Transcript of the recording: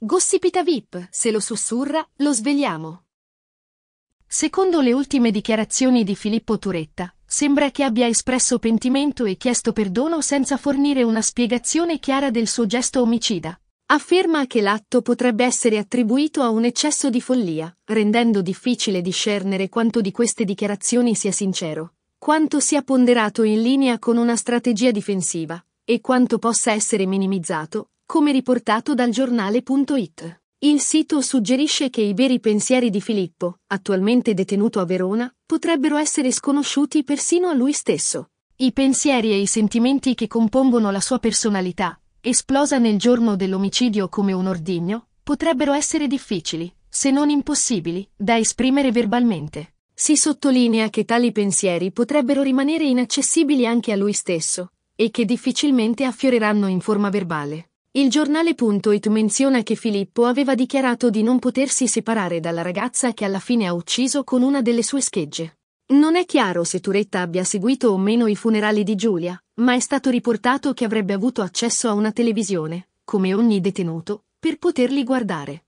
Gossipita VIP, se lo sussurra, lo svegliamo. Secondo le ultime dichiarazioni di Filippo Turetta, sembra che abbia espresso pentimento e chiesto perdono senza fornire una spiegazione chiara del suo gesto omicida. Afferma che l'atto potrebbe essere attribuito a un eccesso di follia, rendendo difficile discernere quanto di queste dichiarazioni sia sincero, quanto sia ponderato in linea con una strategia difensiva, e quanto possa essere minimizzato, come riportato dal giornale.it. Il sito suggerisce che i veri pensieri di Filippo, attualmente detenuto a Verona, potrebbero essere sconosciuti persino a lui stesso. I pensieri e i sentimenti che compongono la sua personalità, esplosa nel giorno dell'omicidio come un ordigno, potrebbero essere difficili, se non impossibili, da esprimere verbalmente. Si sottolinea che tali pensieri potrebbero rimanere inaccessibili anche a lui stesso, e che difficilmente affioreranno in forma verbale. Il giornale.it menziona che Filippo aveva dichiarato di non potersi separare dalla ragazza che alla fine ha ucciso con una delle sue schegge. Non è chiaro se Turetta abbia seguito o meno i funerali di Giulia, ma è stato riportato che avrebbe avuto accesso a una televisione, come ogni detenuto, per poterli guardare.